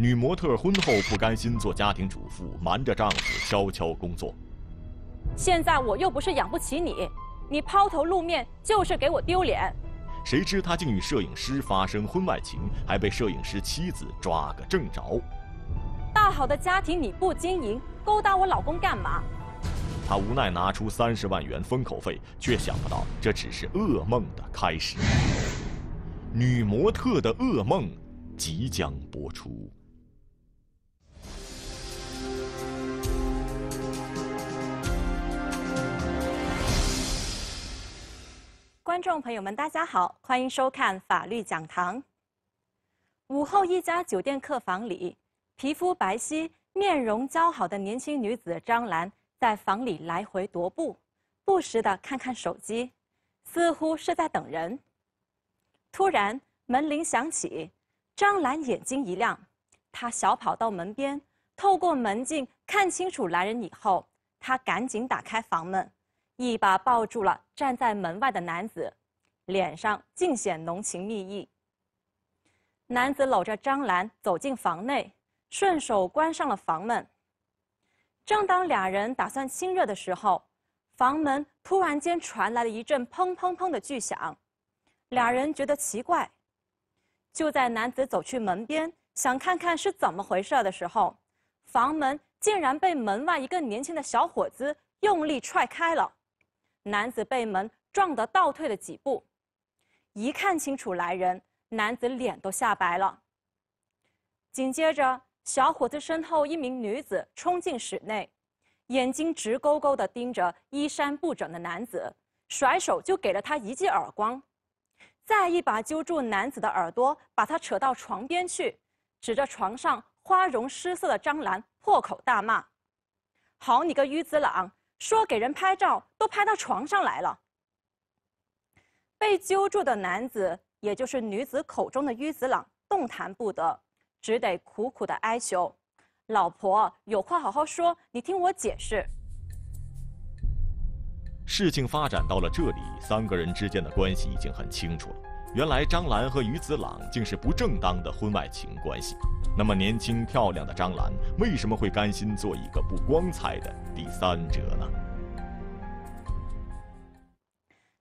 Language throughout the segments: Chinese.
女模特婚后不甘心做家庭主妇，瞒着丈夫悄悄工作。现在我又不是养不起你，你抛头露面就是给我丢脸。谁知她竟与摄影师发生婚外情，还被摄影师妻子抓个正着。大好的家庭你不经营，勾搭我老公干嘛？她无奈拿出三十万元封口费，却想不到这只是噩梦的开始。女模特的噩梦即将播出。观众朋友们，大家好，欢迎收看《法律讲堂》。午后，一家酒店客房里，皮肤白皙、面容姣好的年轻女子张兰在房里来回踱步，不时的看看手机，似乎是在等人。突然，门铃响起，张兰眼睛一亮，她小跑到门边，透过门镜看清楚来人以后，她赶紧打开房门。一把抱住了站在门外的男子，脸上尽显浓情蜜意。男子搂着张兰走进房内，顺手关上了房门。正当俩人打算亲热的时候，房门突然间传来了一阵砰砰砰的巨响，俩人觉得奇怪。就在男子走去门边想看看是怎么回事的时候，房门竟然被门外一个年轻的小伙子用力踹开了。男子被门撞得倒退了几步，一看清楚来人，男子脸都吓白了。紧接着，小伙子身后一名女子冲进室内，眼睛直勾勾地盯着衣衫不整的男子，甩手就给了他一记耳光，再一把揪住男子的耳朵，把他扯到床边去，指着床上花容失色的张兰破口大骂：“好你个于子朗！”说给人拍照都拍到床上来了。被揪住的男子，也就是女子口中的于子朗，动弹不得，只得苦苦的哀求：“老婆，有话好好说，你听我解释。”事情发展到了这里，三个人之间的关系已经很清楚了。原来张兰和于子朗竟是不正当的婚外情关系。那么年轻漂亮的张兰，为什么会甘心做一个不光彩的第三者呢？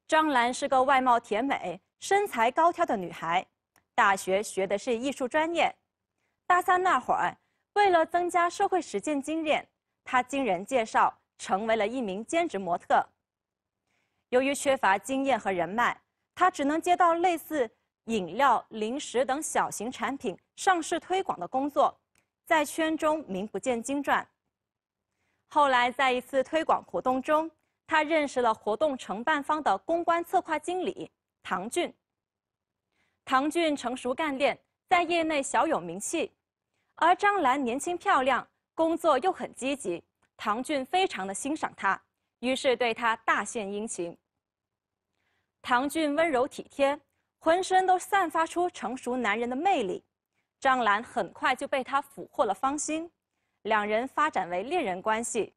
张兰是个外貌甜美、身材高挑的女孩，大学学的是艺术专业。大三那会儿，为了增加社会实践经验，她经人介绍成为了一名兼职模特。由于缺乏经验和人脉，她只能接到类似饮料、零食等小型产品上市推广的工作，在圈中名不见经传。后来，在一次推广活动中，他认识了活动承办方的公关策划经理唐俊。唐俊成熟干练，在业内小有名气，而张兰年轻漂亮，工作又很积极，唐俊非常的欣赏她，于是对她大献殷勤。唐俊温柔体贴，浑身都散发出成熟男人的魅力，张兰很快就被他俘获了芳心，两人发展为恋人关系。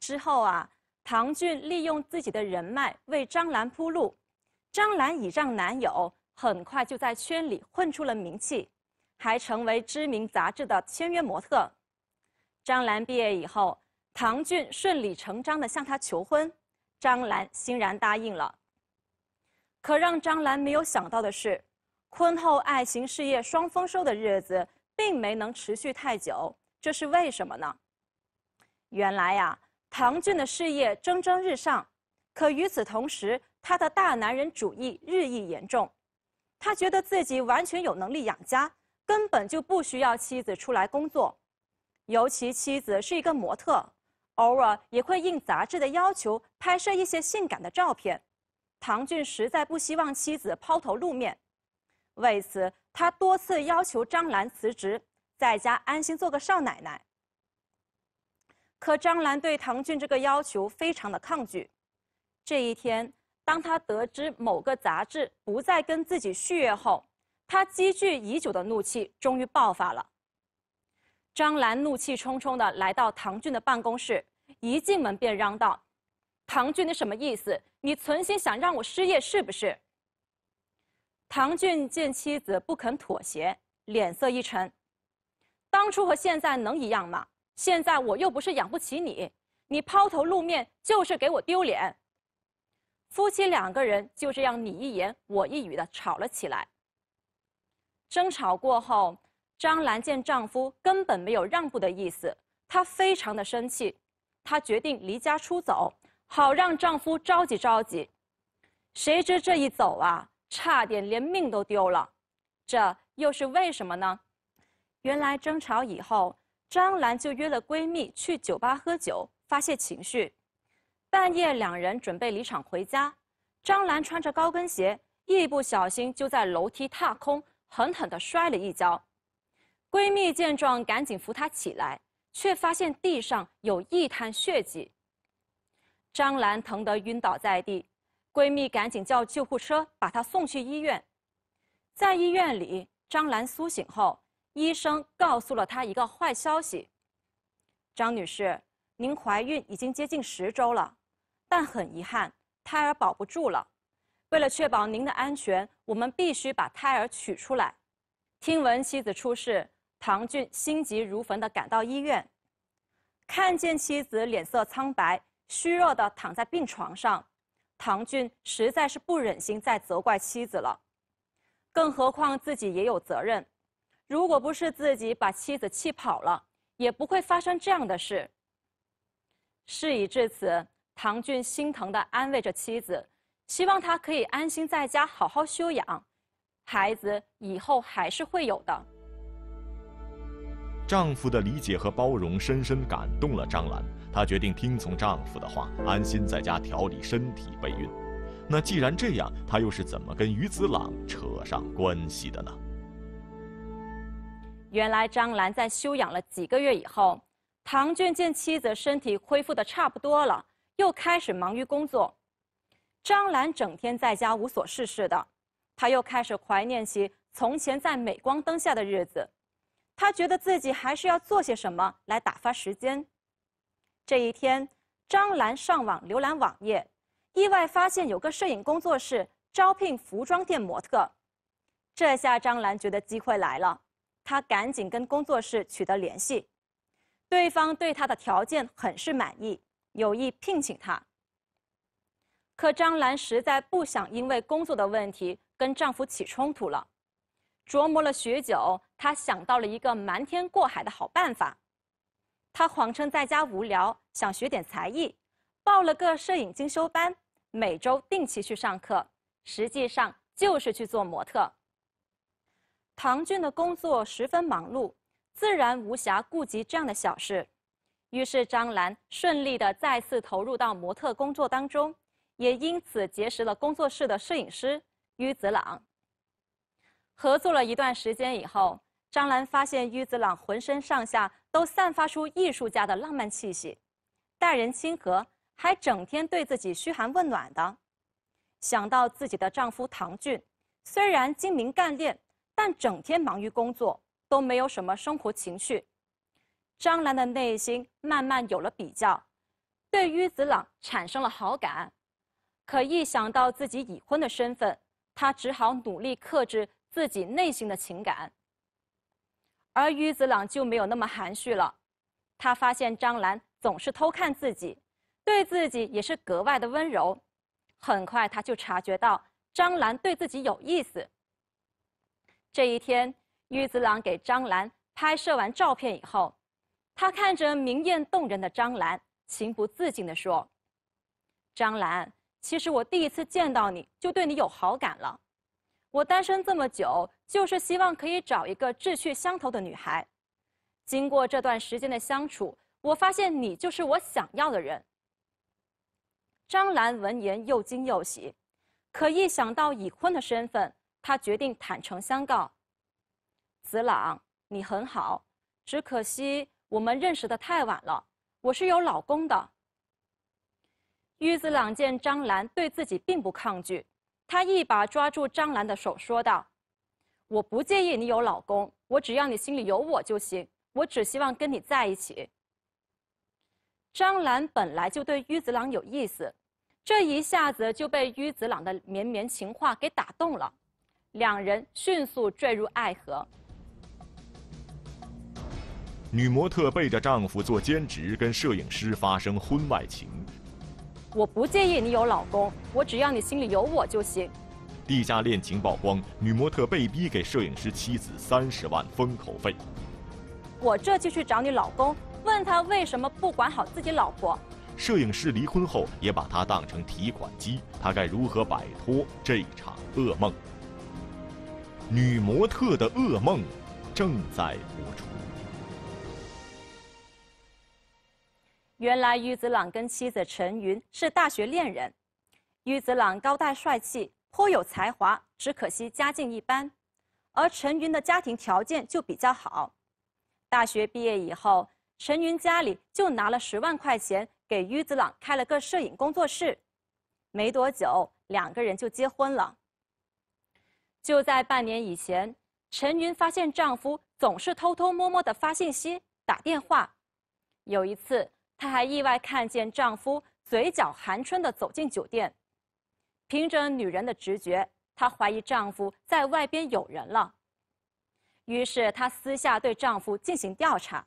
之后啊。唐骏利用自己的人脉为张兰铺路，张兰倚仗男友，很快就在圈里混出了名气，还成为知名杂志的签约模特。张兰毕业以后，唐骏顺理成章地向她求婚，张兰欣然答应了。可让张兰没有想到的是，婚后爱情事业双丰收的日子，并没能持续太久。这是为什么呢？原来呀。唐骏的事业蒸蒸日上，可与此同时，他的大男人主义日益严重。他觉得自己完全有能力养家，根本就不需要妻子出来工作。尤其妻子是一个模特，偶尔也会应杂志的要求拍摄一些性感的照片。唐骏实在不希望妻子抛头露面，为此他多次要求张兰辞职，在家安心做个少奶奶。可张兰对唐骏这个要求非常的抗拒。这一天，当他得知某个杂志不再跟自己续约后，他积聚已久的怒气终于爆发了。张兰怒气冲冲的来到唐骏的办公室，一进门便嚷道：“唐骏，你什么意思？你存心想让我失业是不是？”唐骏见妻子不肯妥协，脸色一沉：“当初和现在能一样吗？”现在我又不是养不起你，你抛头露面就是给我丢脸。夫妻两个人就这样你一言我一语的吵了起来。争吵过后，张兰见丈夫根本没有让步的意思，她非常的生气，她决定离家出走，好让丈夫着急着急。谁知这一走啊，差点连命都丢了，这又是为什么呢？原来争吵以后。张兰就约了闺蜜去酒吧喝酒发泄情绪，半夜两人准备离场回家，张兰穿着高跟鞋，一不小心就在楼梯踏空，狠狠地摔了一跤，闺蜜见状赶紧扶她起来，却发现地上有一滩血迹。张兰疼得晕倒在地，闺蜜赶紧叫救护车把她送去医院，在医院里，张兰苏醒后。医生告诉了他一个坏消息，张女士，您怀孕已经接近十周了，但很遗憾，胎儿保不住了。为了确保您的安全，我们必须把胎儿取出来。听闻妻子出事，唐俊心急如焚地赶到医院，看见妻子脸色苍白、虚弱地躺在病床上，唐俊实在是不忍心再责怪妻子了，更何况自己也有责任。如果不是自己把妻子气跑了，也不会发生这样的事。事已至此，唐俊心疼地安慰着妻子，希望她可以安心在家好好休养，孩子以后还是会有的。丈夫的理解和包容深深感动了张兰，她决定听从丈夫的话，安心在家调理身体备孕。那既然这样，她又是怎么跟于子朗扯上关系的呢？原来张兰在休养了几个月以后，唐骏见妻子身体恢复的差不多了，又开始忙于工作。张兰整天在家无所事事的，他又开始怀念起从前在镁光灯下的日子。他觉得自己还是要做些什么来打发时间。这一天，张兰上网浏览网页，意外发现有个摄影工作室招聘服装店模特。这下张兰觉得机会来了。她赶紧跟工作室取得联系，对方对她的条件很是满意，有意聘请她。可张兰实在不想因为工作的问题跟丈夫起冲突了，琢磨了许久，她想到了一个瞒天过海的好办法。她谎称在家无聊，想学点才艺，报了个摄影精修班，每周定期去上课，实际上就是去做模特。唐骏的工作十分忙碌，自然无暇顾及这样的小事，于是张兰顺利的再次投入到模特工作当中，也因此结识了工作室的摄影师于子朗。合作了一段时间以后，张兰发现于子朗浑身上下都散发出艺术家的浪漫气息，待人亲和，还整天对自己嘘寒问暖的。想到自己的丈夫唐骏，虽然精明干练，整天忙于工作，都没有什么生活情趣。张兰的内心慢慢有了比较，对于子朗产生了好感。可一想到自己已婚的身份，她只好努力克制自己内心的情感。而于子朗就没有那么含蓄了，他发现张兰总是偷看自己，对自己也是格外的温柔。很快他就察觉到张兰对自己有意思。这一天，玉子郎给张兰拍摄完照片以后，他看着明艳动人的张兰，情不自禁地说：“张兰，其实我第一次见到你就对你有好感了。我单身这么久，就是希望可以找一个志趣相投的女孩。经过这段时间的相处，我发现你就是我想要的人。”张兰闻言又惊又喜，可一想到以坤的身份。他决定坦诚相告：“子朗，你很好，只可惜我们认识的太晚了。我是有老公的。”于子朗见张兰对自己并不抗拒，他一把抓住张兰的手，说道：“我不介意你有老公，我只要你心里有我就行。我只希望跟你在一起。”张兰本来就对于子朗有意思，这一下子就被于子朗的绵绵情话给打动了。两人迅速坠入爱河。女模特背着丈夫做兼职，跟摄影师发生婚外情。我不介意你有老公，我只要你心里有我就行。地下恋情曝光，女模特被逼给摄影师妻子三十万封口费。我这就去找你老公，问他为什么不管好自己老婆。摄影师离婚后也把她当成提款机，她该如何摆脱这场噩梦？女模特的噩梦正在播出。原来，于子朗跟妻子陈云是大学恋人。于子朗高大帅气，颇有才华，只可惜家境一般。而陈云的家庭条件就比较好。大学毕业以后，陈云家里就拿了十万块钱给于子朗开了个摄影工作室。没多久，两个人就结婚了。就在半年以前，陈云发现丈夫总是偷偷摸摸的发信息、打电话。有一次，她还意外看见丈夫嘴角含春的走进酒店。凭着女人的直觉，她怀疑丈夫在外边有人了。于是，她私下对丈夫进行调查。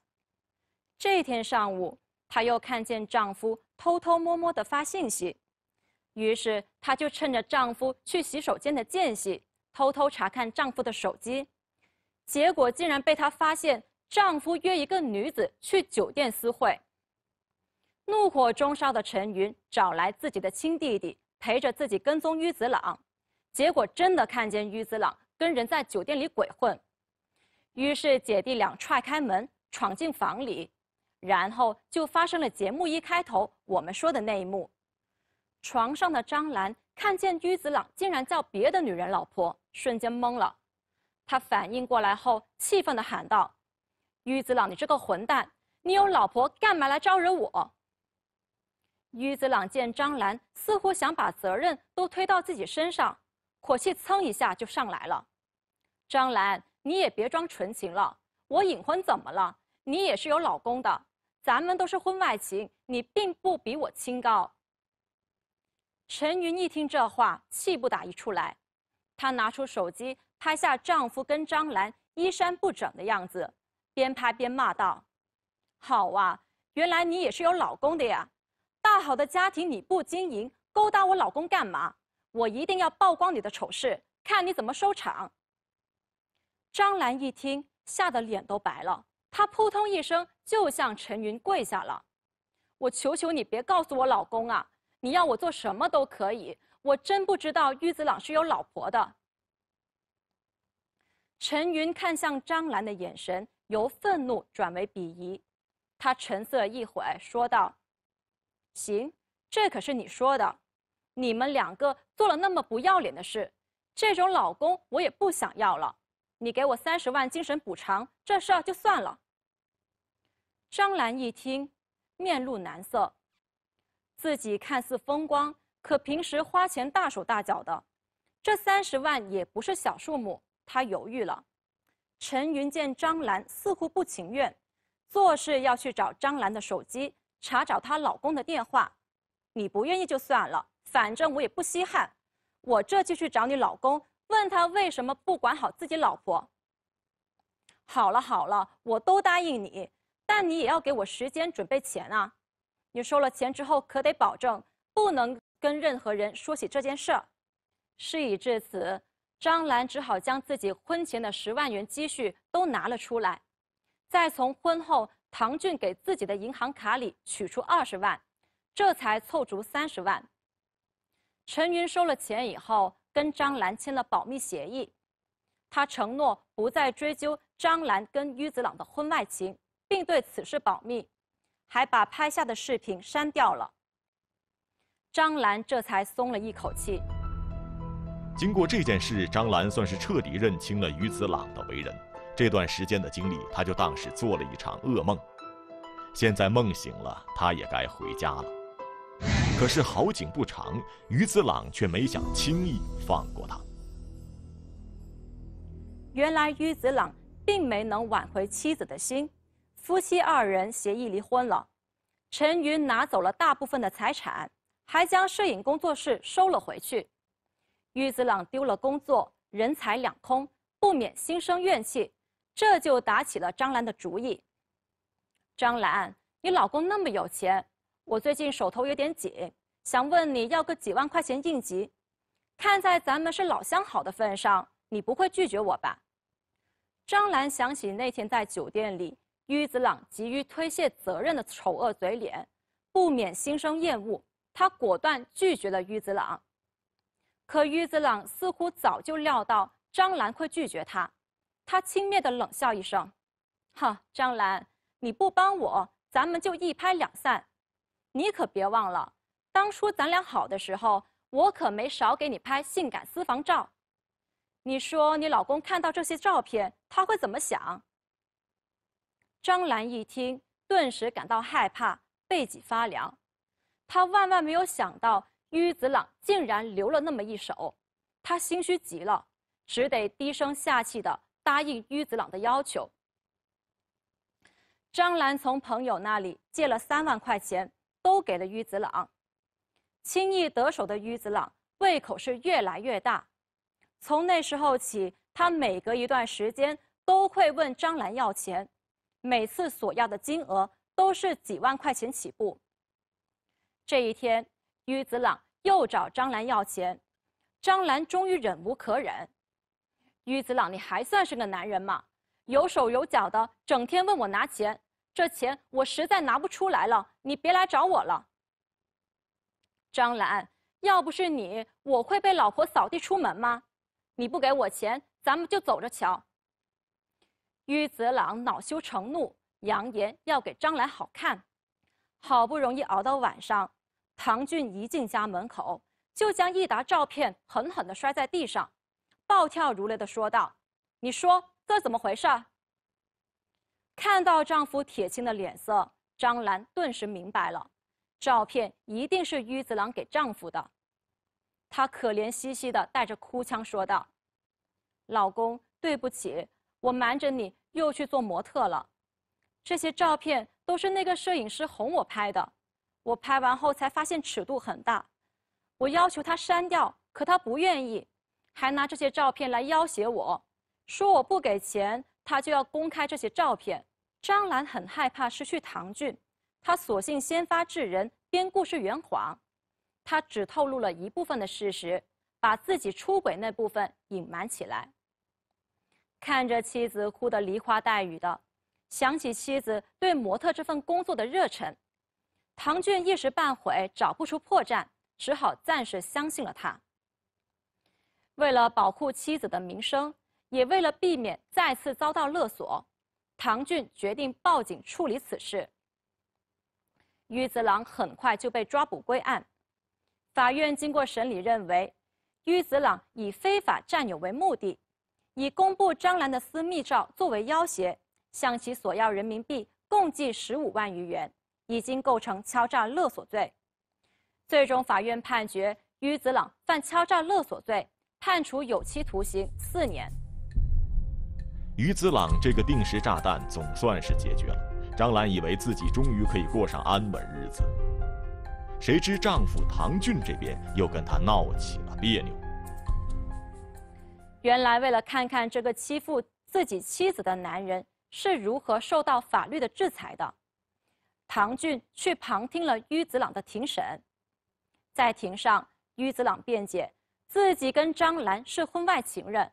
这天上午，她又看见丈夫偷偷摸摸的发信息，于是她就趁着丈夫去洗手间的间隙。偷偷查看丈夫的手机，结果竟然被她发现丈夫约一个女子去酒店私会。怒火中烧的陈云找来自己的亲弟弟陪着自己跟踪于子朗，结果真的看见于子朗跟人在酒店里鬼混。于是姐弟俩踹开门闯进房里，然后就发生了节目一开头我们说的那一幕。床上的张兰看见于子朗竟然叫别的女人老婆。瞬间懵了，他反应过来后，气愤的喊道：“于子朗，你这个混蛋，你有老婆干嘛来招惹我？”于子朗见张兰似乎想把责任都推到自己身上，火气蹭一下就上来了。张兰，你也别装纯情了，我隐婚怎么了？你也是有老公的，咱们都是婚外情，你并不比我清高。”陈云一听这话，气不打一处来。她拿出手机拍下丈夫跟张兰衣衫不整的样子，边拍边骂道：“好哇，原来你也是有老公的呀！大好的家庭你不经营，勾搭我老公干嘛？我一定要曝光你的丑事，看你怎么收场。”张兰一听，吓得脸都白了，她扑通一声就向陈云跪下了：“我求求你别告诉我老公啊！你要我做什么都可以。”我真不知道于子朗是有老婆的。陈云看向张兰的眼神由愤怒转为鄙夷，他沉色一会儿说道：“行，这可是你说的，你们两个做了那么不要脸的事，这种老公我也不想要了。你给我三十万精神补偿，这事儿就算了。”张兰一听，面露难色，自己看似风光。可平时花钱大手大脚的，这三十万也不是小数目。他犹豫了。陈云见张兰似乎不情愿，做事要去找张兰的手机查找她老公的电话。你不愿意就算了，反正我也不稀罕。我这就去找你老公，问他为什么不管好自己老婆。好了好了，我都答应你，但你也要给我时间准备钱啊。你收了钱之后可得保证不能。跟任何人说起这件事事已至此，张兰只好将自己婚前的十万元积蓄都拿了出来，再从婚后唐俊给自己的银行卡里取出二十万，这才凑足三十万。陈云收了钱以后，跟张兰签了保密协议，他承诺不再追究张兰跟于子朗的婚外情，并对此事保密，还把拍下的视频删掉了。张兰这才松了一口气。经过这件事，张兰算是彻底认清了于子朗的为人。这段时间的经历，她就当是做了一场噩梦。现在梦醒了，她也该回家了。可是好景不长，于子朗却没想轻易放过他。原来于子朗并没能挽回妻子的心，夫妻二人协议离婚了。陈云拿走了大部分的财产。还将摄影工作室收了回去，于子朗丢了工作，人财两空，不免心生怨气，这就打起了张兰的主意。张兰，你老公那么有钱，我最近手头有点紧，想问你要个几万块钱应急。看在咱们是老相好的份上，你不会拒绝我吧？张兰想起那天在酒店里于子朗急于推卸责任的丑恶嘴脸，不免心生厌恶。他果断拒绝了于子朗，可于子朗似乎早就料到张兰会拒绝他，他轻蔑的冷笑一声：“哈，张兰，你不帮我，咱们就一拍两散。你可别忘了，当初咱俩好的时候，我可没少给你拍性感私房照。你说你老公看到这些照片，他会怎么想？”张兰一听，顿时感到害怕，背脊发凉。他万万没有想到，于子朗竟然留了那么一手，他心虚极了，只得低声下气的答应于子朗的要求。张兰从朋友那里借了三万块钱，都给了于子朗。轻易得手的于子朗胃口是越来越大，从那时候起，他每隔一段时间都会问张兰要钱，每次索要的金额都是几万块钱起步。这一天，于子朗又找张兰要钱，张兰终于忍无可忍：“于子朗，你还算是个男人吗？有手有脚的，整天问我拿钱，这钱我实在拿不出来了，你别来找我了。”张兰，要不是你，我会被老婆扫地出门吗？你不给我钱，咱们就走着瞧。”于子朗恼羞成怒，扬言要给张兰好看。好不容易熬到晚上。唐俊一进家门口，就将一沓照片狠狠地摔在地上，暴跳如雷地说道：“你说这怎么回事？”看到丈夫铁青的脸色，张兰顿时明白了，照片一定是于子郎给丈夫的。她可怜兮兮地带着哭腔说道：“老公，对不起，我瞒着你又去做模特了。这些照片都是那个摄影师哄我拍的。”我拍完后才发现尺度很大，我要求他删掉，可他不愿意，还拿这些照片来要挟我，说我不给钱，他就要公开这些照片。张兰很害怕失去唐骏，他索性先发制人，编故事圆谎，他只透露了一部分的事实，把自己出轨那部分隐瞒起来。看着妻子哭得梨花带雨的，想起妻子对模特这份工作的热忱。唐骏一时半会找不出破绽，只好暂时相信了他。为了保护妻子的名声，也为了避免再次遭到勒索，唐骏决定报警处理此事。于子朗很快就被抓捕归案。法院经过审理认为，于子朗以非法占有为目的，以公布张兰的私密照作为要挟，向其索要人民币共计十五万余元。已经构成敲诈勒索罪，最终法院判决于子朗犯敲诈勒索罪，判处有期徒刑四年。于子朗这个定时炸弹总算是解决了，张兰以为自己终于可以过上安稳日子，谁知丈夫唐骏这边又跟她闹起了别扭。原来，为了看看这个欺负自己妻子的男人是如何受到法律的制裁的。唐骏去旁听了于子朗的庭审，在庭上，于子朗辩解自己跟张兰是婚外情人，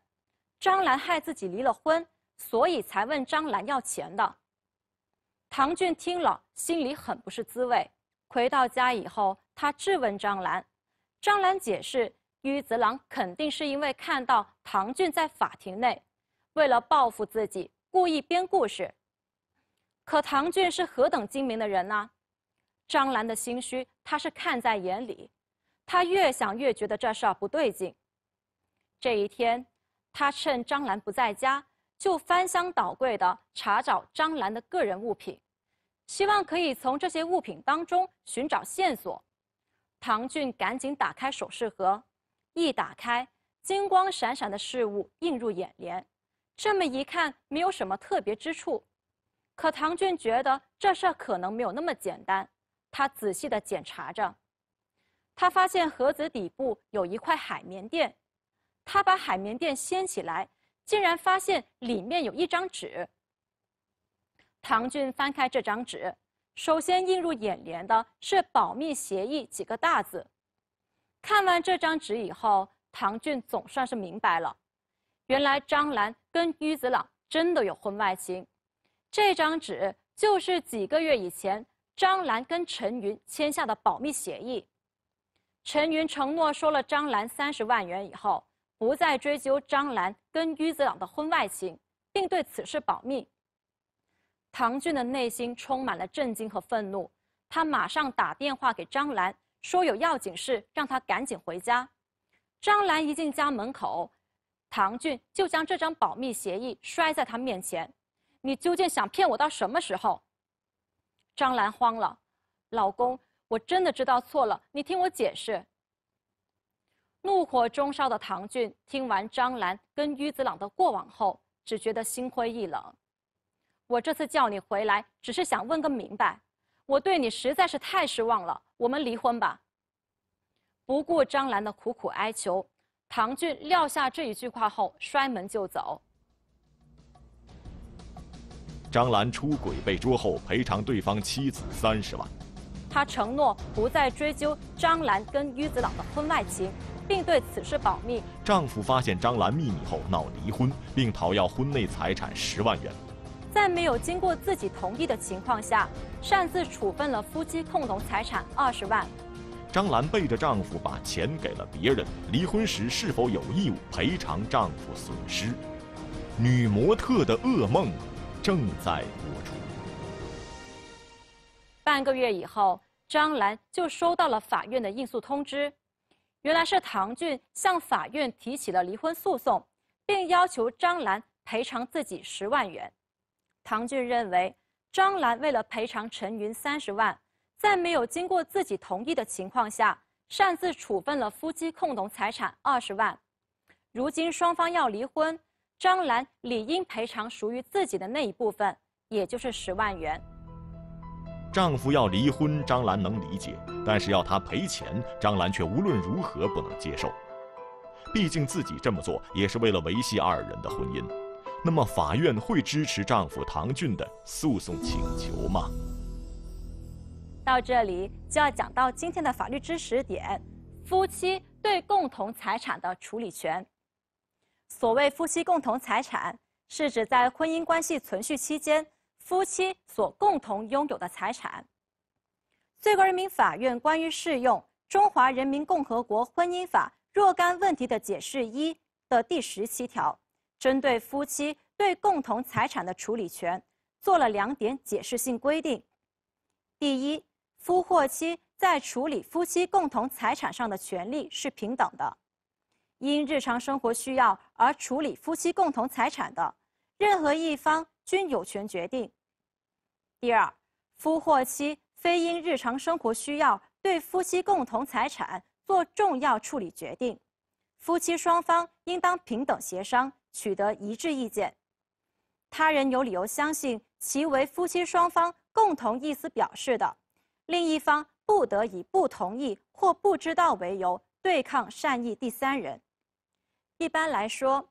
张兰害自己离了婚，所以才问张兰要钱的。唐骏听了心里很不是滋味，回到家以后，他质问张兰，张兰解释于子朗肯定是因为看到唐骏在法庭内，为了报复自己，故意编故事。可唐俊是何等精明的人呢？张兰的心虚，他是看在眼里。他越想越觉得这事儿不对劲。这一天，他趁张兰不在家，就翻箱倒柜的查找张兰的个人物品，希望可以从这些物品当中寻找线索。唐俊赶紧打开首饰盒，一打开，金光闪闪的事物映入眼帘。这么一看，没有什么特别之处。可唐俊觉得这事儿可能没有那么简单，他仔细的检查着，他发现盒子底部有一块海绵垫，他把海绵垫掀起来，竟然发现里面有一张纸。唐俊翻开这张纸，首先映入眼帘的是“保密协议”几个大字。看完这张纸以后，唐俊总算是明白了，原来张兰跟于子朗真的有婚外情。这张纸就是几个月以前张兰跟陈云签下的保密协议。陈云承诺，收了张兰三十万元以后，不再追究张兰跟于子朗的婚外情，并对此事保密。唐骏的内心充满了震惊和愤怒，他马上打电话给张兰，说有要紧事，让他赶紧回家。张兰一进家门口，唐骏就将这张保密协议摔在她面前。你究竟想骗我到什么时候？张兰慌了，老公，我真的知道错了，你听我解释。怒火中烧的唐骏听完张兰跟于子朗的过往后，只觉得心灰意冷。我这次叫你回来，只是想问个明白。我对你实在是太失望了，我们离婚吧。不顾张兰的苦苦哀求，唐骏撂下这一句话后，摔门就走。张兰出轨被捉后赔偿对方妻子三十万，她承诺不再追究张兰跟于子朗的婚外情，并对此事保密。丈夫发现张兰秘密后闹离婚，并讨要婚内财产十万元，在没有经过自己同意的情况下，擅自处分了夫妻共同财产二十万。张兰背着丈夫把钱给了别人，离婚时是否有义务赔偿丈夫损失？女模特的噩梦。正在播出。半个月以后，张兰就收到了法院的应诉通知。原来是唐俊向法院提起了离婚诉讼，并要求张兰赔偿自己十万元。唐俊认为，张兰为了赔偿陈云三十万，在没有经过自己同意的情况下，擅自处分了夫妻共同财产二十万。如今双方要离婚。张兰理应赔偿属于自己的那一部分，也就是十万元。丈夫要离婚，张兰能理解；但是要他赔钱，张兰却无论如何不能接受。毕竟自己这么做也是为了维系二人的婚姻。那么，法院会支持丈夫唐骏的诉讼请求吗？到这里就要讲到今天的法律知识点：夫妻对共同财产的处理权。所谓夫妻共同财产，是指在婚姻关系存续期间，夫妻所共同拥有的财产。最高人民法院关于适用《中华人民共和国婚姻法》若干问题的解释一的第十七条，针对夫妻对共同财产的处理权做了两点解释性规定：第一，夫或妻在处理夫妻共同财产上的权利是平等的。因日常生活需要而处理夫妻共同财产的，任何一方均有权决定。第二，夫或妻非因日常生活需要对夫妻共同财产做重要处理决定，夫妻双方应当平等协商，取得一致意见。他人有理由相信其为夫妻双方共同意思表示的，另一方不得以不同意或不知道为由对抗善意第三人。一般来说，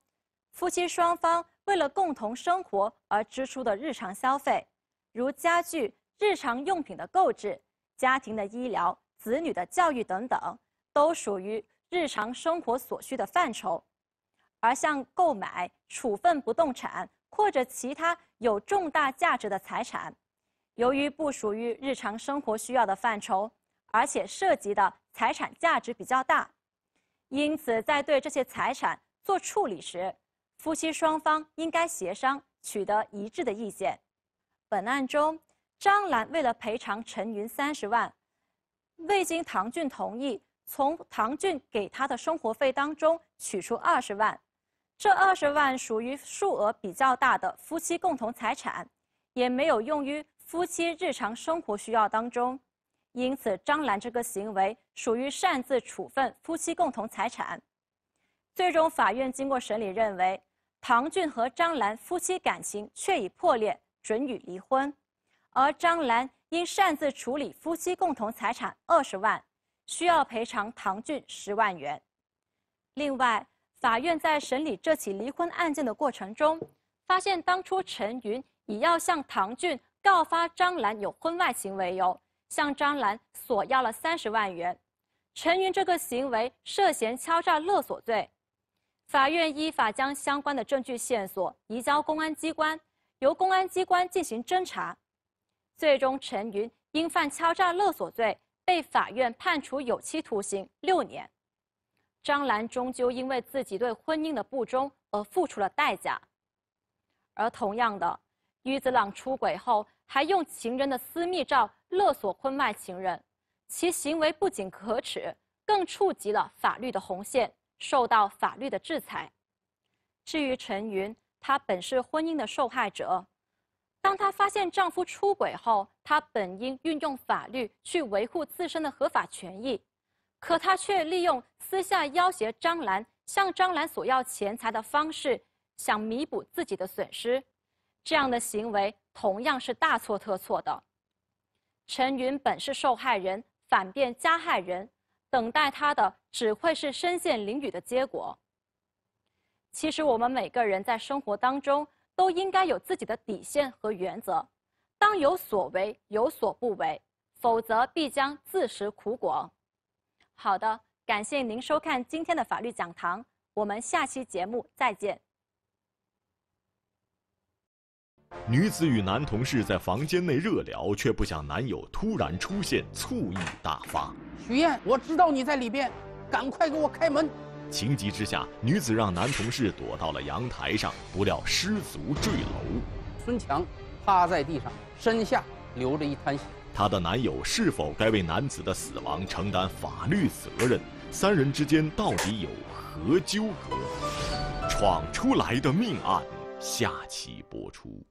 夫妻双方为了共同生活而支出的日常消费，如家具、日常用品的购置、家庭的医疗、子女的教育等等，都属于日常生活所需的范畴。而像购买、处分不动产或者其他有重大价值的财产，由于不属于日常生活需要的范畴，而且涉及的财产价值比较大。因此，在对这些财产做处理时，夫妻双方应该协商取得一致的意见。本案中，张兰为了赔偿陈云三十万，未经唐骏同意，从唐骏给他的生活费当中取出二十万。这二十万属于数额比较大的夫妻共同财产，也没有用于夫妻日常生活需要当中。因此，张兰这个行为属于擅自处分夫妻共同财产。最终，法院经过审理认为，唐俊和张兰夫妻感情确已破裂，准予离婚。而张兰因擅自处理夫妻共同财产二十万，需要赔偿唐俊十万元。另外，法院在审理这起离婚案件的过程中，发现当初陈云以要向唐俊告发张兰有婚外情为由。向张兰索要了三十万元，陈云这个行为涉嫌敲诈勒索罪，法院依法将相关的证据线索移交公安机关，由公安机关进行侦查，最终陈云因犯敲诈勒索罪被法院判处有期徒刑六年，张兰终究因为自己对婚姻的不忠而付出了代价，而同样的，于子朗出轨后。还用情人的私密照勒索婚外情人，其行为不仅可耻，更触及了法律的红线，受到法律的制裁。至于陈云，她本是婚姻的受害者，当她发现丈夫出轨后，她本应运用法律去维护自身的合法权益，可她却利用私下要挟张兰，向张兰索要钱财的方式，想弥补自己的损失，这样的行为。同样是大错特错的。陈云本是受害人，反变加害人，等待他的只会是身陷囹圄的结果。其实我们每个人在生活当中都应该有自己的底线和原则，当有所为，有所不为，否则必将自食苦果。好的，感谢您收看今天的法律讲堂，我们下期节目再见。女子与男同事在房间内热聊，却不想男友突然出现，醋意大发。许燕，我知道你在里边，赶快给我开门！情急之下，女子让男同事躲到了阳台上，不料失足坠楼。孙强趴在地上，身下流着一滩血。她的男友是否该为男子的死亡承担法律责任？三人之间到底有何纠葛？闯出来的命案，下期播出。